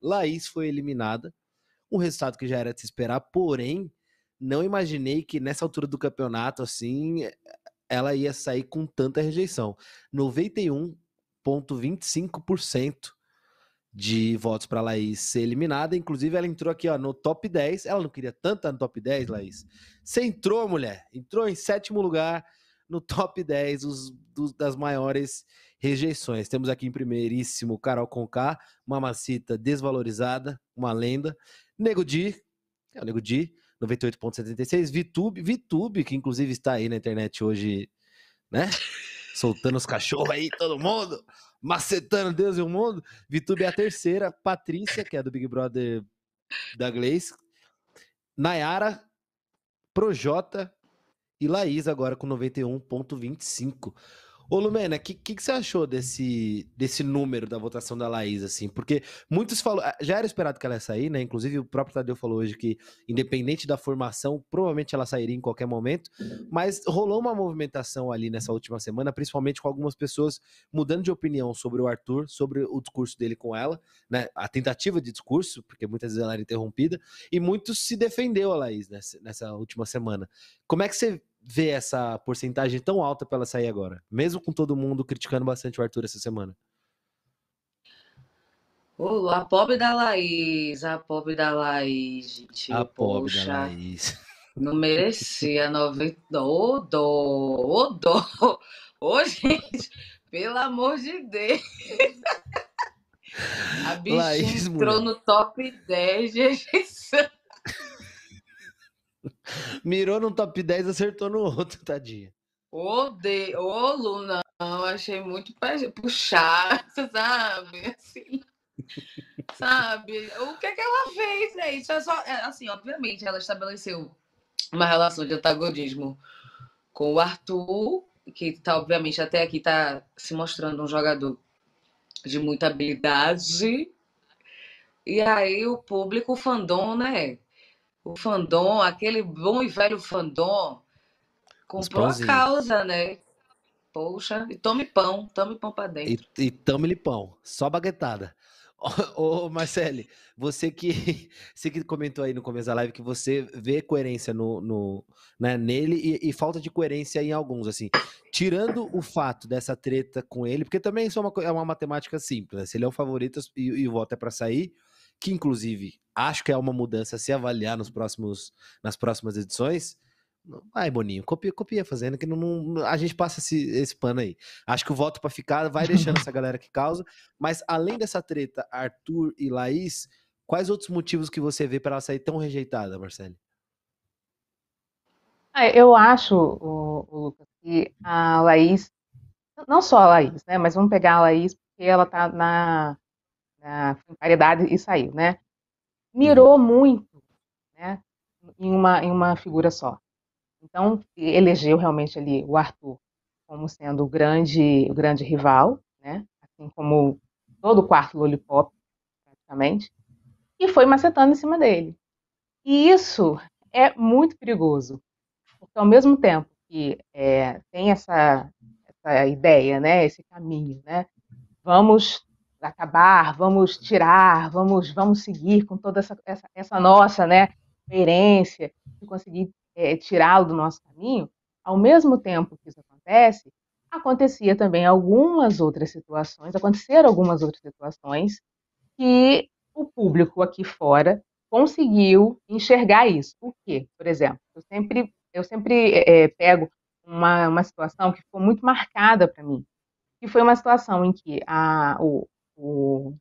Laís foi eliminada. Um resultado que já era de se esperar, porém, não imaginei que nessa altura do campeonato, assim, ela ia sair com tanta rejeição. 91,25% de votos para Laís ser eliminada. Inclusive, ela entrou aqui ó, no top 10. Ela não queria tanto tá no top 10, Laís. Você entrou, mulher. Entrou em sétimo lugar no top 10 dos, das maiores rejeições. Temos aqui em primeiríssimo Carol Conká, Mamacita desvalorizada, uma lenda. Nego Di, é o Nego Di, 98.76. Vitube, Vitube, que inclusive está aí na internet hoje, né? Soltando os cachorros aí, todo mundo, macetando Deus e o mundo. Vitube é a terceira. Patrícia, que é do Big Brother da Glaze. Nayara, Projota, e Laís agora com 91,25. Ô Lumena, o que, que, que, você achou desse, desse número da votação da Laís, assim? Porque muitos falam. Ah, já era esperado que ela ia sair, né? Inclusive, o próprio Tadeu falou hoje que, independente da formação, provavelmente ela sairia em qualquer momento. Mas rolou uma movimentação ali nessa última semana, principalmente com algumas pessoas mudando de opinião sobre o Arthur, sobre o discurso dele com ela, né? A tentativa de discurso, porque muitas vezes ela era interrompida, e muitos se defendeu a Laís nessa, nessa última semana. Como é que você ver essa porcentagem tão alta para ela sair agora? Mesmo com todo mundo criticando bastante o Arthur essa semana. Oh, a pobre da Laís, a pobre da Laís, gente. A pobre Poxa, da Laís. Não merecia 90. Ô, dó, ô, dó. Ô, gente, pelo amor de Deus. A bicha Laís, entrou mulher. no top 10 de rejeição. Mirou num top 10, acertou no outro, tadinha. Odeio. Ô, Luna, eu achei muito puxar, sabe? Assim. sabe? O que é que ela fez, né? Isso é só. É, assim, obviamente, ela estabeleceu uma relação de antagonismo com o Arthur, que tá, obviamente, até aqui tá se mostrando um jogador de muita habilidade. E aí o público, o fandom, né? o fandom, aquele bom e velho fandom, comprou a causa, né? Poxa, e tome pão, tome pão para dentro. E, e tome-lhe pão, só baguetada. Ô, ô Marcele, você que, você que comentou aí no começo da live que você vê coerência no, no né, nele e, e, falta de coerência em alguns, assim. Tirando o fato dessa treta com ele, porque também isso é uma, é uma matemática simples, né? Se ele é o favorito e, e o voto é para sair, que inclusive acho que é uma mudança a se avaliar nos próximos, nas próximas edições. Vai, Boninho, copia, copia fazendo, que não, não, a gente passa esse, esse pano aí. Acho que o voto para ficar vai deixando essa galera que causa. Mas além dessa treta, Arthur e Laís, quais outros motivos que você vê para ela sair tão rejeitada, Marcele? É, eu acho, o, o Lucas, que a Laís, não só a Laís, né? Mas vamos pegar a Laís, porque ela tá na, na né, paridade e saiu, né? Uhum. Mirou muito, né? Em uma, em uma figura só. Então, elegeu realmente ali o Arthur como sendo o grande, o grande rival, né? Assim como todo o quarto Lollipop, praticamente. E foi macetando em cima dele. E isso é muito perigoso, porque ao mesmo tempo que é, tem essa, essa ideia, né, esse caminho, né, vamos acabar, vamos tirar, vamos vamos seguir com toda essa, essa, essa nossa né, coerência de conseguir é, tirá-lo do nosso caminho, ao mesmo tempo que isso acontece, acontecia também algumas outras situações, aconteceram algumas outras situações que o público aqui fora conseguiu enxergar isso. O quê? Por exemplo, eu sempre, eu sempre é, pego uma, uma situação que ficou muito marcada para mim, que foi uma situação em que a, o, o,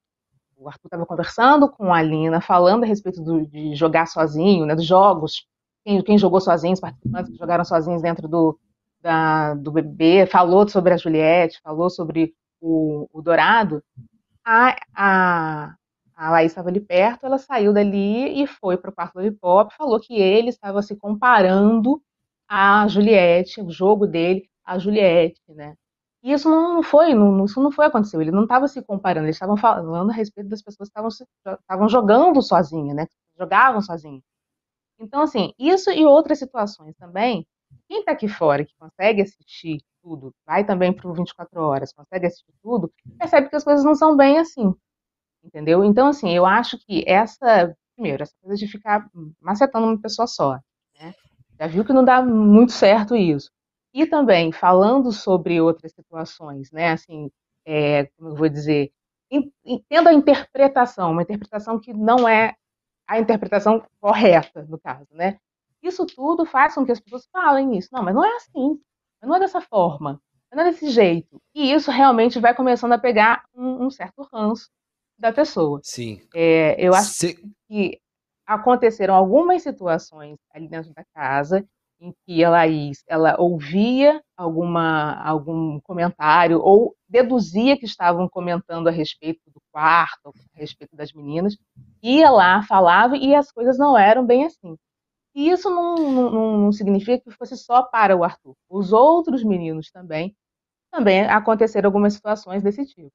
o Arthur estava conversando com a Alina, falando a respeito do, de jogar sozinho, né, dos jogos, quem, quem jogou sozinho, os participantes que jogaram sozinhos dentro do, da, do bebê falou sobre a Juliette, falou sobre o, o Dourado, a, a, a Laís estava ali perto, ela saiu dali e foi para o quarto do hip hop, falou que ele estava se comparando a Juliette, o jogo dele, a Juliette, né? E isso não foi, não, isso não foi aconteceu. Ele não estava se comparando, eles estavam falando a respeito das pessoas que estavam jogando sozinha, né? Jogavam sozinho Então, assim, isso e outras situações também. Quem está aqui fora, que consegue assistir tudo, vai também para o 24 horas, consegue assistir tudo, percebe que as coisas não são bem assim. Entendeu? Então, assim, eu acho que essa, primeiro, essa coisa de ficar macetando uma pessoa só, né? Já viu que não dá muito certo isso. E também falando sobre outras situações, né? Assim, é, como eu vou dizer, tendo a interpretação, uma interpretação que não é a interpretação correta, no caso, né? Isso tudo faz com que as pessoas falem isso. Não, mas não é assim. não é dessa forma. não é desse jeito. E isso realmente vai começando a pegar um, um certo ranço da pessoa. Sim. É, eu acho Se... que aconteceram algumas situações ali dentro da casa em que ela, ela ouvia alguma, algum comentário ou deduzia que estavam comentando a respeito do quarto, a respeito das meninas, ia lá, falava e as coisas não eram bem assim. E isso não, não, não significa que fosse só para o Arthur. Os outros meninos também, também aconteceram algumas situações desse tipo.